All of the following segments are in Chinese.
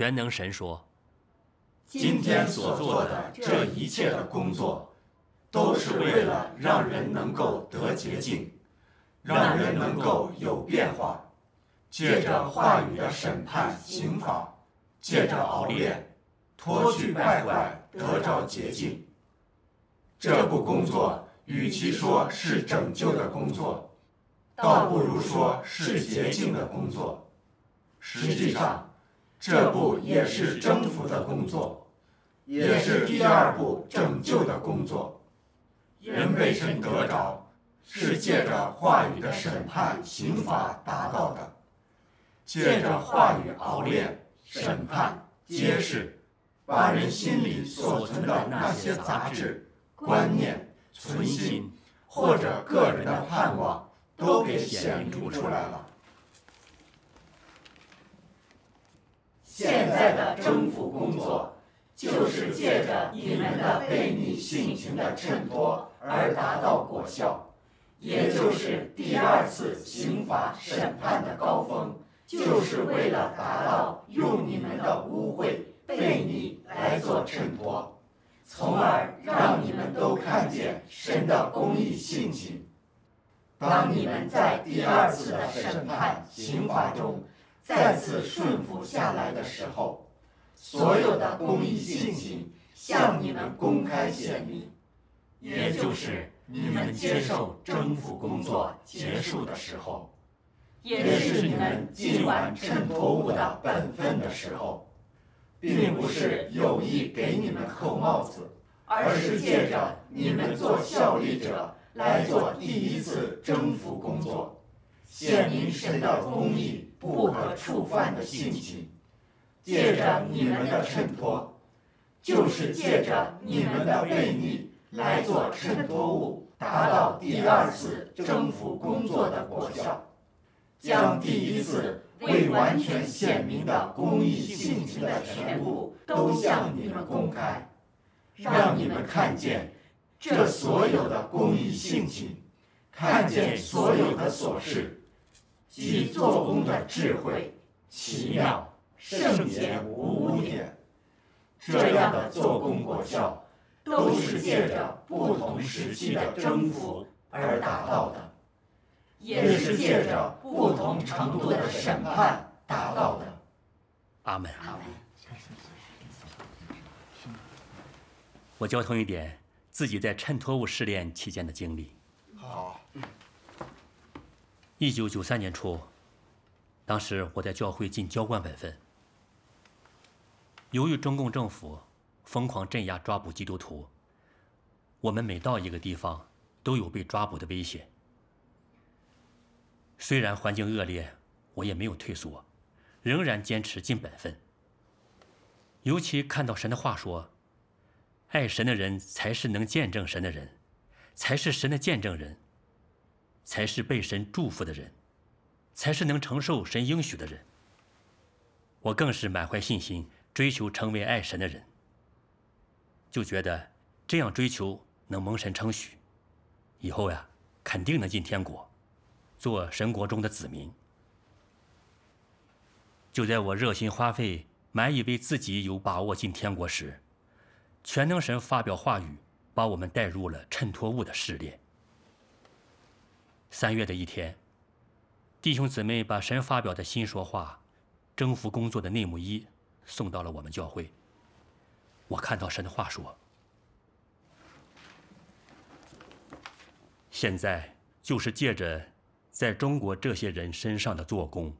全能神说：“今天所做的这一切的工作，都是为了让人能够得洁净，让人能够有变化，借着话语的审判、刑罚，借着熬炼，脱去败坏，得着洁净。这部工作与其说是拯救的工作，倒不如说是洁净的工作。实际上。”这不也是征服的工作，也是第二步拯救的工作。人被神得着，是借着话语的审判、刑罚达到的；借着话语熬炼、审判、揭示，把人心里所存的那些杂质、观念、存心或者个人的盼望，都给显出出来了。现在的征服工作，就是借着你们的悖逆性情的衬托而达到果效，也就是第二次刑法审判的高峰，就是为了达到用你们的污秽悖逆来做衬托，从而让你们都看见神的公义性情。当你们在第二次的审判刑法中。再次顺服下来的时候，所有的公益性情向你们公开显明，也就是你们接受征服工作结束的时候，也是你们尽完衬托物的本分的时候，并不是有意给你们扣帽子，而是借着你们做效力者来做第一次征服工作，显明神的公义。不可触犯的性情，借着你们的衬托，就是借着你们的背逆来做衬托物，达到第二次征服工作的果效，将第一次未完全显明的公益性情的全部都向你们公开，让你们看见这所有的公益性情，看见所有的琐事。即做工的智慧、奇妙、圣洁无污点，这样的做工果效，都是借着不同时期的征服而达到的，也是借着不同程度的审判达到的。阿门。阿门。我交通一点，自己在衬托物试炼期间的经历。好。一九九三年初，当时我在教会尽浇灌本分。由于中共政府疯狂镇压、抓捕基督徒，我们每到一个地方都有被抓捕的危险。虽然环境恶劣，我也没有退缩，仍然坚持尽本分。尤其看到神的话说：“爱神的人才是能见证神的人，才是神的见证人。”才是被神祝福的人，才是能承受神应许的人。我更是满怀信心追求成为爱神的人，就觉得这样追求能蒙神称许，以后呀肯定能进天国，做神国中的子民。就在我热心花费，满以为自己有把握进天国时，全能神发表话语，把我们带入了衬托物的试炼。三月的一天，弟兄姊妹把神发表的新说话《征服工作的内幕一》送到了我们教会。我看到神的话说：“现在就是借着在中国这些人身上的做工，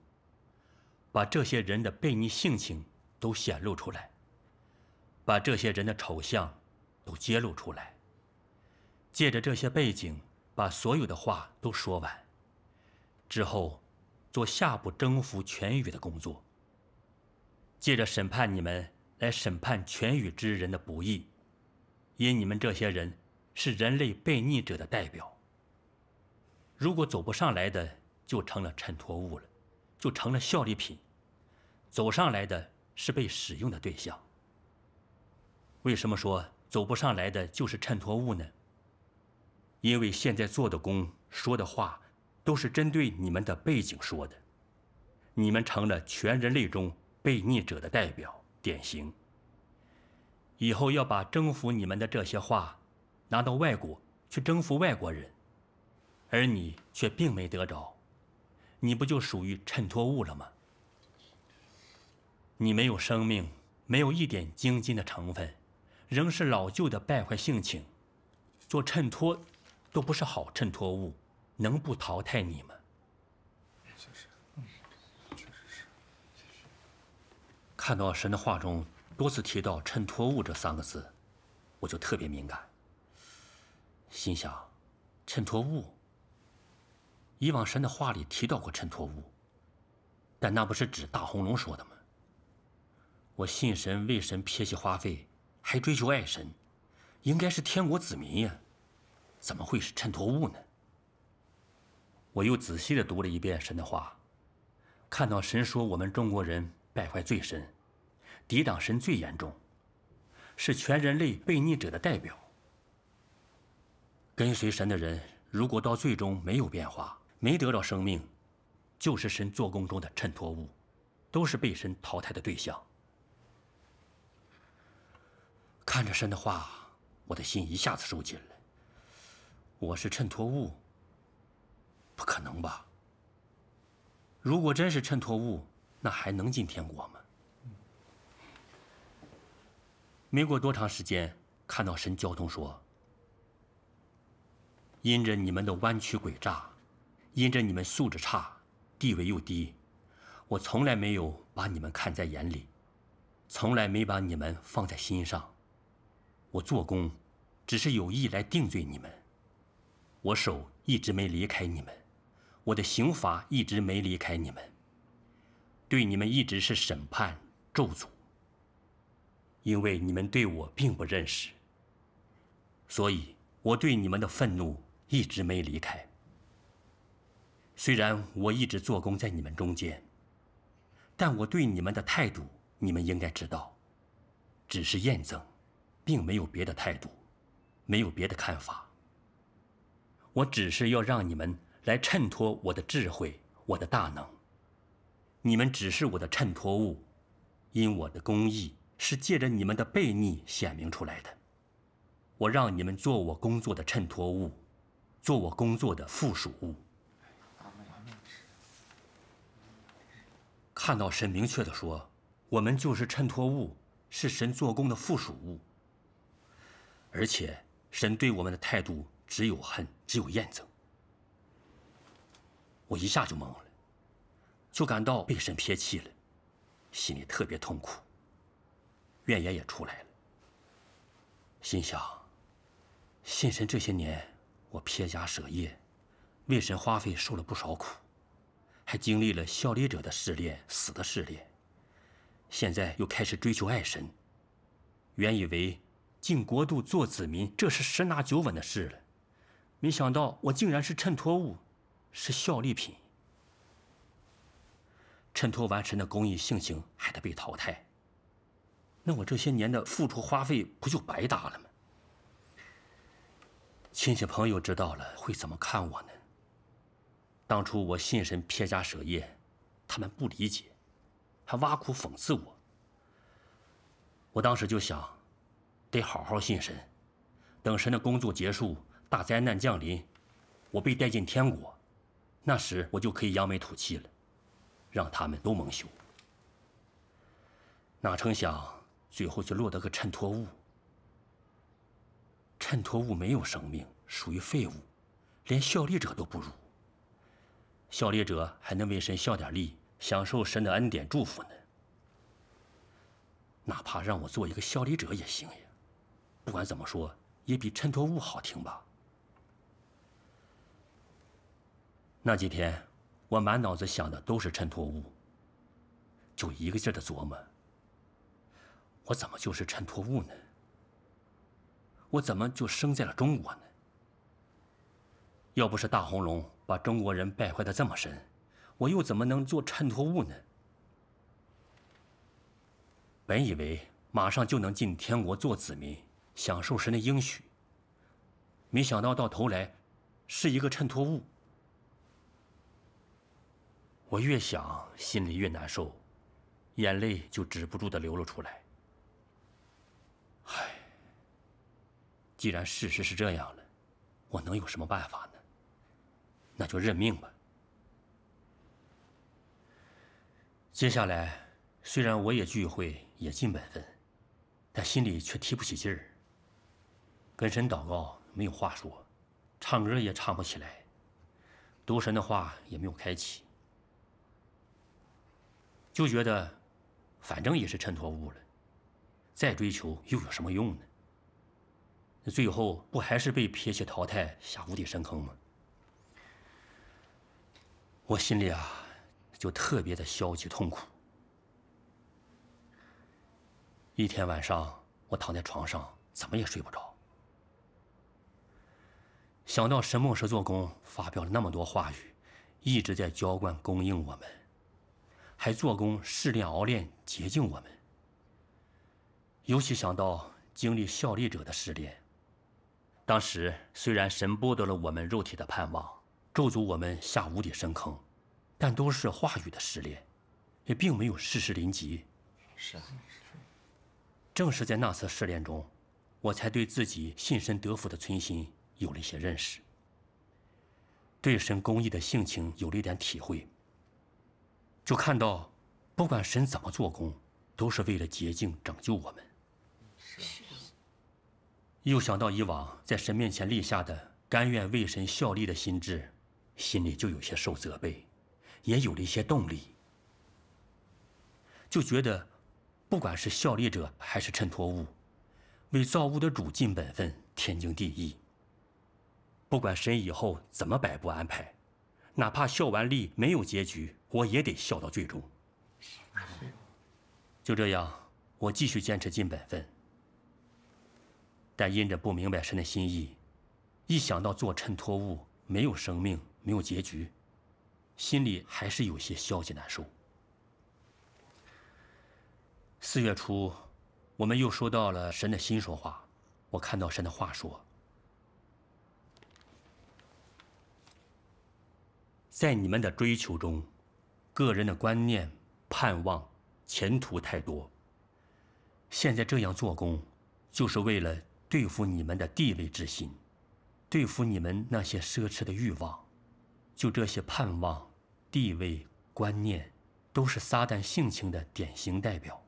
把这些人的悖逆性情都显露出来，把这些人的丑相都揭露出来，借着这些背景。”把所有的话都说完，之后做下步征服全宇的工作。借着审判你们来审判全宇之人的不义，因你们这些人是人类悖逆者的代表。如果走不上来的就成了衬托物了，就成了效力品；走上来的是被使用的对象。为什么说走不上来的就是衬托物呢？因为现在做的工、说的话，都是针对你们的背景说的，你们成了全人类中被逆者的代表典型。以后要把征服你们的这些话，拿到外国去征服外国人，而你却并没得着，你不就属于衬托物了吗？你没有生命，没有一点精金的成分，仍是老旧的败坏性情，做衬托。都不是好衬托物，能不淘汰你们？确实，嗯，确实是，确实。看到神的话中多次提到“衬托物”这三个字，我就特别敏感。心想，衬托物。以往神的话里提到过衬托物，但那不是指大红龙说的吗？我信神为神撇弃花费，还追求爱神，应该是天国子民呀。怎么会是衬托物呢？我又仔细的读了一遍神的话，看到神说我们中国人败坏最深，抵挡神最严重，是全人类悖逆者的代表。跟随神的人如果到最终没有变化，没得到生命，就是神做工中的衬托物，都是被神淘汰的对象。看着神的话，我的心一下子收紧了。我是衬托物，不可能吧？如果真是衬托物，那还能进天国吗？没过多长时间，看到神交通说：“因着你们的弯曲诡诈，因着你们素质差，地位又低，我从来没有把你们看在眼里，从来没把你们放在心上。我做工，只是有意来定罪你们。”我手一直没离开你们，我的刑罚一直没离开你们，对你们一直是审判咒诅。因为你们对我并不认识，所以我对你们的愤怒一直没离开。虽然我一直做工在你们中间，但我对你们的态度，你们应该知道，只是验证，并没有别的态度，没有别的看法。我只是要让你们来衬托我的智慧，我的大能。你们只是我的衬托物，因我的公义是借着你们的悖逆显明出来的。我让你们做我工作的衬托物，做我工作的附属物。看到神明确的说，我们就是衬托物，是神做工的附属物。而且神对我们的态度。只有恨，只有厌憎。我一下就懵了，就感到被神撇弃了，心里特别痛苦，怨言也出来了。心想：信神这些年，我撇家舍业，为神花费，受了不少苦，还经历了效力者的试炼、死的试炼，现在又开始追求爱神。原以为进国度做子民，这是十拿九稳的事了。没想到我竟然是衬托物，是效力品。衬托完神的公益性情，还得被淘汰，那我这些年的付出花费不就白搭了吗？亲戚朋友知道了会怎么看我呢？当初我信神撇家舍业，他们不理解，还挖苦讽刺我。我当时就想，得好好信神，等神的工作结束。大灾难降临，我被带进天国，那时我就可以扬眉吐气了，让他们都蒙羞。哪成想最后却落得个衬托物。衬托物没有生命，属于废物，连效力者都不如。效力者还能为神效点力，享受神的恩典祝福呢。哪怕让我做一个效力者也行呀，不管怎么说，也比衬托物好听吧。那几天，我满脑子想的都是衬托物，就一个劲儿琢磨：我怎么就是衬托物呢？我怎么就生在了中国呢？要不是大红龙把中国人败坏的这么深，我又怎么能做衬托物呢？本以为马上就能进天国做子民，享受神的应许，没想到到头来是一个衬托物。我越想，心里越难受，眼泪就止不住的流了出来。唉，既然事实是这样了，我能有什么办法呢？那就认命吧。接下来，虽然我也聚会也尽本分，但心里却提不起劲儿。跟神祷告没有话说，唱歌也唱不起来，读神的话也没有开启。就觉得，反正也是衬托物了，再追求又有什么用呢？那最后不还是被撇弃淘汰下无底深坑吗？我心里啊，就特别的消极痛苦。一天晚上，我躺在床上，怎么也睡不着。想到沈梦石做工发表了那么多话语，一直在浇灌供应我们。还做工试炼熬炼洁净我们，尤其想到经历效力者的试炼，当时虽然神剥夺了我们肉体的盼望，咒诅我们下无底深坑，但都是话语的试炼，也并没有事事临急。是啊，正是在那次试炼中，我才对自己信神得福的存心有了一些认识，对神公义的性情有了一点体会。就看到，不管神怎么做工，都是为了洁净、拯救我们。是。又想到以往在神面前立下的甘愿为神效力的心志，心里就有些受责备，也有了一些动力。就觉得，不管是效力者还是衬托物，为造物的主尽本分，天经地义。不管神以后怎么摆布安排。哪怕效完力没有结局，我也得笑到最终。是就这样，我继续坚持尽本分。但因着不明白神的心意，一想到做衬托物没有生命、没有结局，心里还是有些消极难受。四月初，我们又收到了神的心说话，我看到神的话说。在你们的追求中，个人的观念、盼望、前途太多。现在这样做工，就是为了对付你们的地位之心，对付你们那些奢侈的欲望。就这些盼望、地位、观念，都是撒旦性情的典型代表。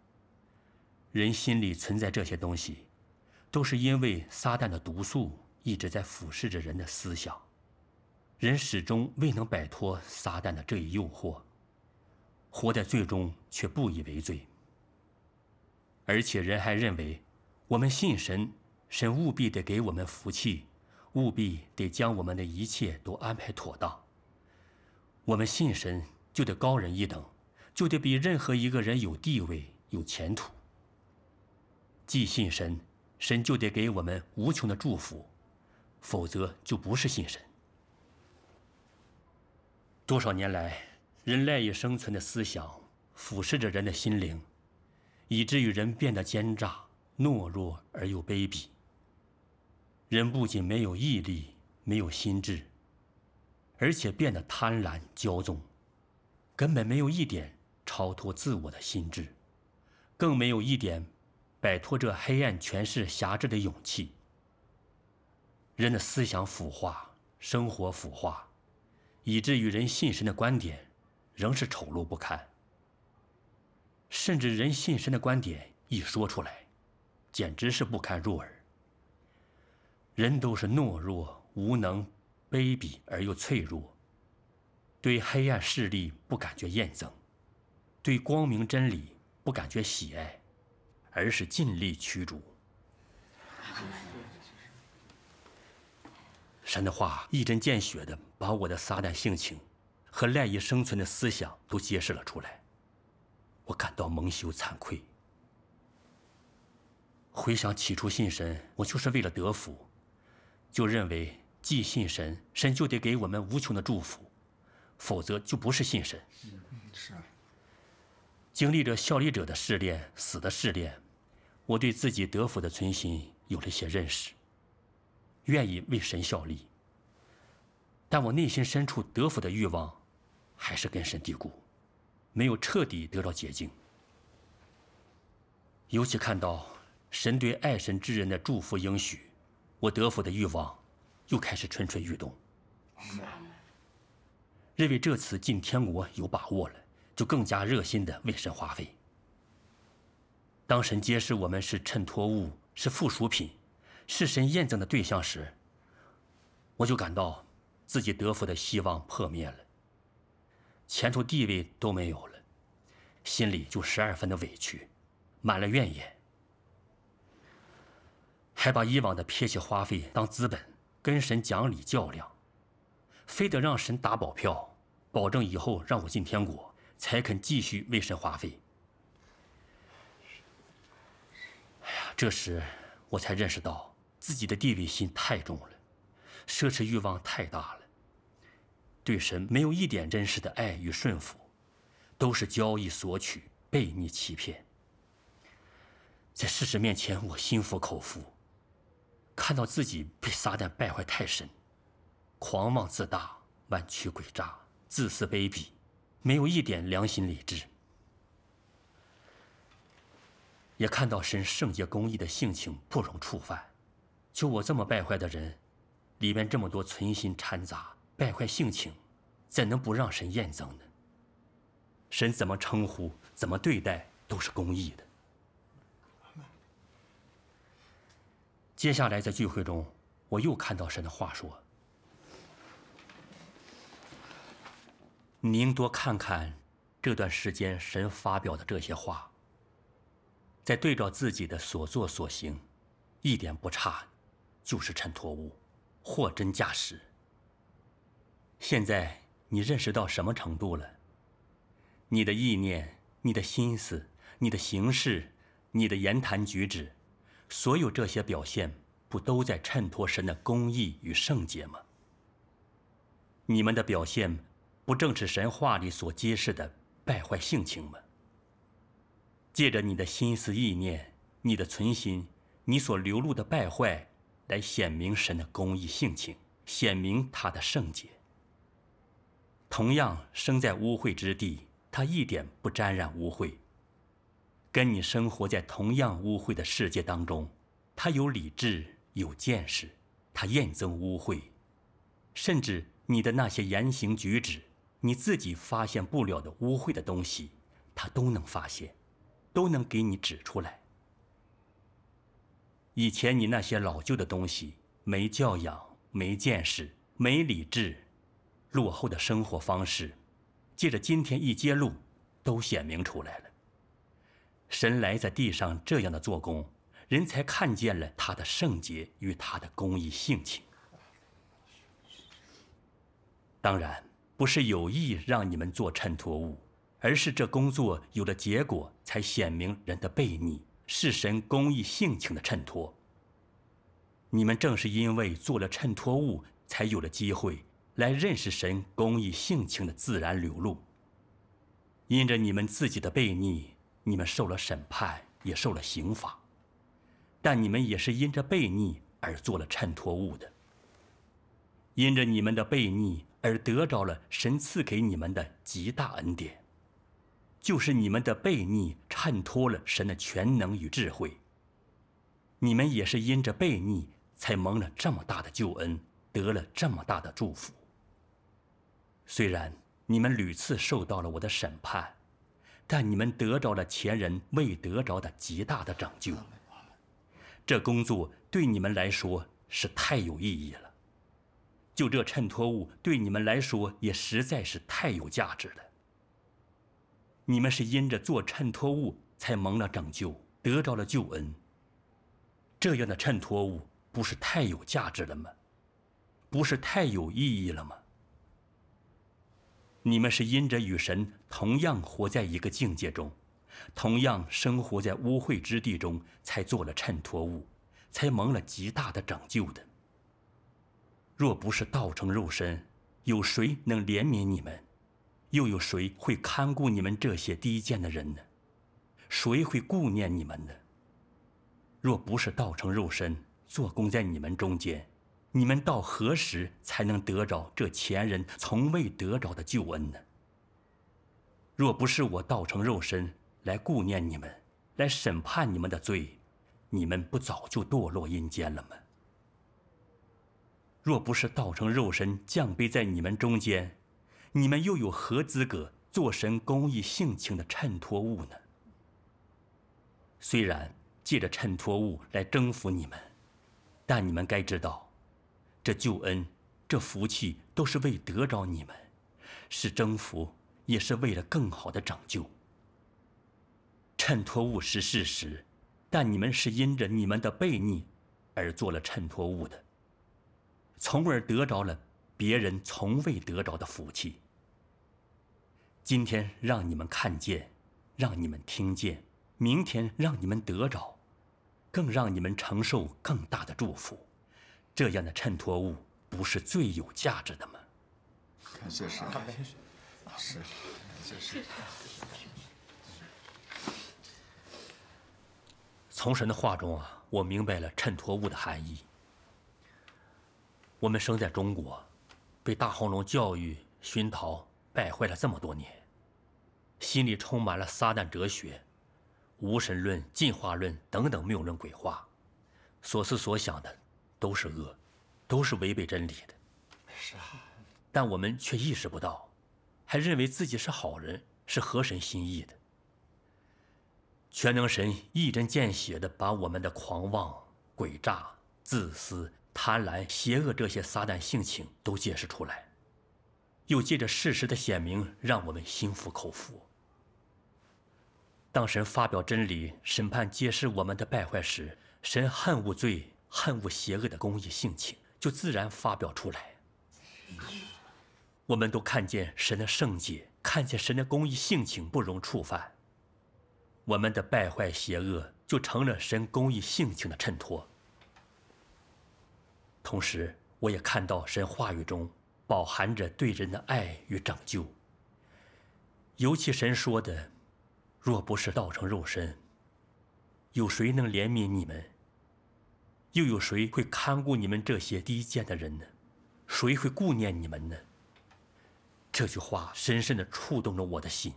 人心里存在这些东西，都是因为撒旦的毒素一直在腐蚀着人的思想。人始终未能摆脱撒旦的这一诱惑，活在罪中却不以为罪，而且人还认为，我们信神，神务必得给我们福气，务必得将我们的一切都安排妥当。我们信神就得高人一等，就得比任何一个人有地位、有前途。既信神，神就得给我们无穷的祝福，否则就不是信神。多少年来，人赖以生存的思想腐蚀着人的心灵，以至于人变得奸诈、懦弱而又卑鄙。人不仅没有毅力、没有心智，而且变得贪婪、骄纵，根本没有一点超脱自我的心智，更没有一点摆脱这黑暗权势辖制的勇气。人的思想腐化，生活腐化。以至于人信神的观点，仍是丑陋不堪。甚至人信神的观点一说出来，简直是不堪入耳。人都是懦弱、无能、卑鄙而又脆弱，对黑暗势力不感觉厌憎，对光明真理不感觉喜爱，而是尽力驱逐。神的话一针见血的。把我的撒旦性情和赖以生存的思想都揭示了出来，我感到蒙羞惭愧。回想起初信神，我就是为了得福，就认为既信神，神就得给我们无穷的祝福，否则就不是信神。是经历着效力者的试炼、死的试炼，我对自己得福的存心有了些认识，愿意为神效力。但我内心深处得福的欲望，还是根深蒂固，没有彻底得到解禁。尤其看到神对爱神之人的祝福应许，我得福的欲望又开始蠢蠢欲动。是，认为这次进天国有把握了，就更加热心的为神花费。当神揭示我们是衬托物、是附属品、是神验证的对象时，我就感到。自己得福的希望破灭了，前途地位都没有了，心里就十二分的委屈，满了怨言，还把以往的撇弃花费当资本，跟神讲理较量，非得让神打保票，保证以后让我进天国，才肯继续为神花费。哎呀，这时我才认识到自己的地位心太重了，奢侈欲望太大了。对神没有一点真实的爱与顺服，都是交易索取，被你欺骗。在事实面前，我心服口服，看到自己被撒旦败坏太深，狂妄自大，万曲诡诈，自私卑鄙，没有一点良心理智。也看到神圣洁公义的性情不容触犯，就我这么败坏的人，里面这么多存心掺杂败坏性情。怎能不让神验证呢？神怎么称呼、怎么对待都是公义的。接下来在聚会中，我又看到神的话说：“您多看看这段时间神发表的这些话。”再对照自己的所作所行，一点不差，就是衬托物，货真价实。现在。你认识到什么程度了？你的意念、你的心思、你的行事、你的言谈举止，所有这些表现，不都在衬托神的公义与圣洁吗？你们的表现，不正是神话里所揭示的败坏性情吗？借着你的心思、意念、你的存心、你所流露的败坏，来显明神的公义性情，显明他的圣洁。同样生在污秽之地，他一点不沾染污秽。跟你生活在同样污秽的世界当中，他有理智，有见识，他厌憎污秽，甚至你的那些言行举止，你自己发现不了的污秽的东西，他都能发现，都能给你指出来。以前你那些老旧的东西，没教养，没见识，没理智。落后的生活方式，借着今天一揭露，都显明出来了。神来在地上这样的做工，人才看见了他的圣洁与他的公益性情。当然不是有意让你们做衬托物，而是这工作有了结果，才显明人的悖逆是神公益性情的衬托。你们正是因为做了衬托物，才有了机会。来认识神公义性情的自然流露。因着你们自己的悖逆，你们受了审判，也受了刑罚；但你们也是因着悖逆而做了衬托物的。因着你们的悖逆而得着了神赐给你们的极大恩典，就是你们的悖逆衬托了神的全能与智慧。你们也是因着悖逆才蒙了这么大的救恩，得了这么大的祝福。虽然你们屡次受到了我的审判，但你们得着了前人未得着的极大的拯救。这工作对你们来说是太有意义了，就这衬托物对你们来说也实在是太有价值了。你们是因着做衬托物才蒙了拯救，得着了救恩。这样的衬托物不是太有价值了吗？不是太有意义了吗？你们是因着与神同样活在一个境界中，同样生活在污秽之地中，才做了衬托物，才蒙了极大的拯救的。若不是道成肉身，有谁能怜悯你们？又有谁会看顾你们这些低贱的人呢？谁会顾念你们呢？若不是道成肉身，做工在你们中间。你们到何时才能得着这前人从未得着的救恩呢？若不是我道成肉身来顾念你们，来审判你们的罪，你们不早就堕落阴间了吗？若不是道成肉身降卑在你们中间，你们又有何资格做神公义性情的衬托物呢？虽然借着衬托物来征服你们，但你们该知道。这救恩，这福气都是为得着你们，是征服，也是为了更好的拯救。衬托物是事实，但你们是因着你们的悖逆，而做了衬托物的，从而得着了别人从未得着的福气。今天让你们看见，让你们听见，明天让你们得着，更让你们承受更大的祝福。这样的衬托物不是最有价值的吗？谢，是，是，谢是。从神的话中啊，我明白了衬托物的含义。我们生在中国，被大黄龙教育熏陶败坏了这么多年，心里充满了撒旦哲学、无神论、进化论等等谬论鬼话，所思所想的。都是恶，都是违背真理的。是啊，但我们却意识不到，还认为自己是好人，是合神心意的。全能神一针见血地把我们的狂妄、诡诈、自私、贪婪、邪恶这些撒旦性情都揭示出来，又借着事实的显明，让我们心服口服。当神发表真理、审判、揭示我们的败坏时，神恨无罪。恨恶邪恶的公益性情，就自然发表出来。我们都看见神的圣洁，看见神的公益性情不容触犯，我们的败坏邪恶就成了神公益性情的衬托。同时，我也看到神话语中饱含着对人的爱与拯救。尤其神说的：“若不是道成肉身，有谁能怜悯你们？”又有谁会看顾你们这些低贱的人呢？谁会顾念你们呢？这句话深深的触动着我的心。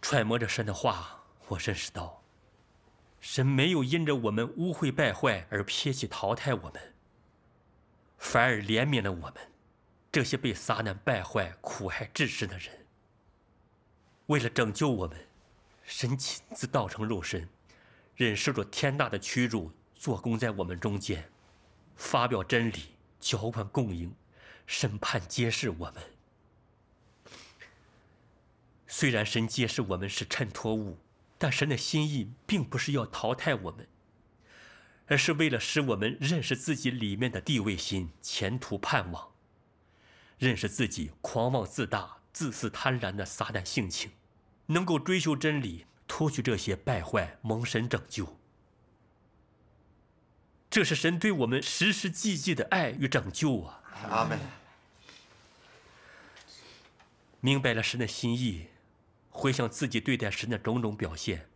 揣摩着神的话，我认识到，神没有因着我们污秽败坏而撇弃淘汰我们，反而怜悯了我们这些被撒旦败坏、苦害至深的人。为了拯救我们，神亲自道成肉身。忍受着天大的屈辱，做工在我们中间，发表真理，交换共应，审判揭示我们。虽然神揭示我们是衬托物，但神的心意并不是要淘汰我们，而是为了使我们认识自己里面的地位心、前途盼望，认识自己狂妄自大、自私贪婪的撒旦性情，能够追求真理。脱去这些败坏，蒙神拯救。这是神对我们实实际际的爱与拯救啊！阿门。明白了神的心意，回想自己对待神的种种表现，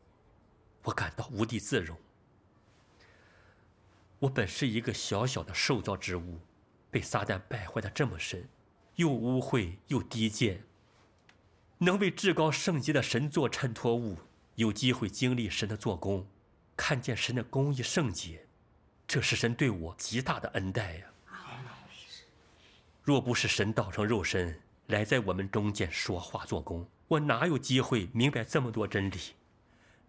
我感到无地自容。我本是一个小小的受造之物，被撒旦败坏的这么深，又污秽又低贱，能为至高圣洁的神做衬托物。有机会经历神的做工，看见神的公义圣洁，这是神对我极大的恩待呀！若不是神道成肉身来在我们中间说话做工，我哪有机会明白这么多真理，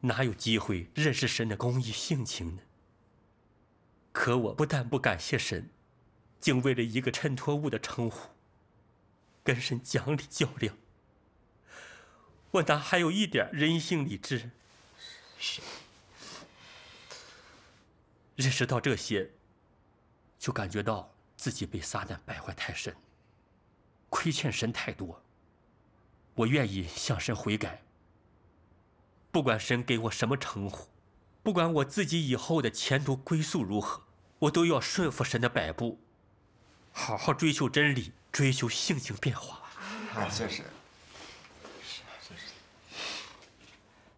哪有机会认识神的公义性情呢？可我不但不感谢神，竟为了一个衬托物的称呼，跟神讲理较量。我哪还有一点人性理智？认识到这些，就感觉到自己被撒旦败坏太深，亏欠神太多。我愿意向神悔改。不管神给我什么称呼，不管我自己以后的前途归宿如何，我都要顺服神的摆布，好好追求真理，追求性情变化。啊，就是。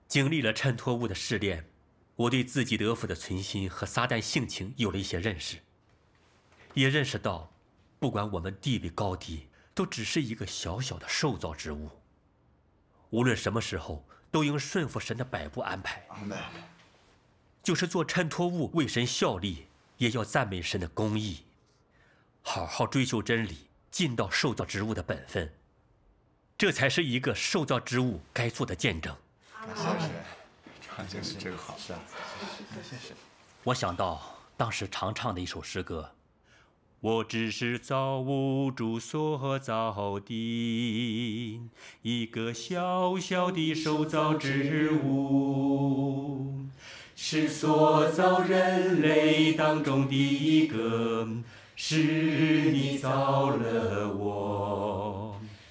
经历了衬托物的试炼，我对自己德福的存心和撒旦性情有了一些认识，也认识到，不管我们地位高低，都只是一个小小的受造之物，无论什么时候都应顺服神的摆布安排。就是做衬托物为神效力，也要赞美神的公义，好好追求真理，尽到受造之物的本分，这才是一个受造之物该做的见证。先生，唱这个真好。是啊，谢谢。我想到当时常唱的一首诗歌。我只是造物主所造的一个小小的手造之物，是所造人类当中的一个，是你造了我。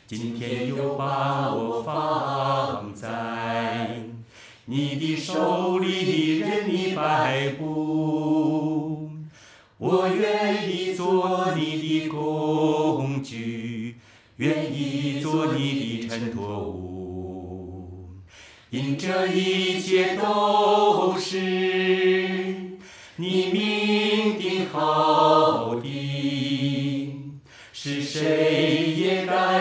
今天又把我放在你的手里，任你摆布。我愿意做你的工具，愿意做你的衬托物，因这一切都是你命定好。的，是谁？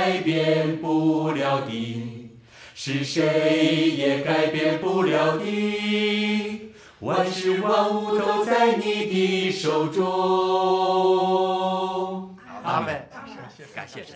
改变不了的，是谁也改变不了的。万事万物都在你的手中。阿门，感谢神。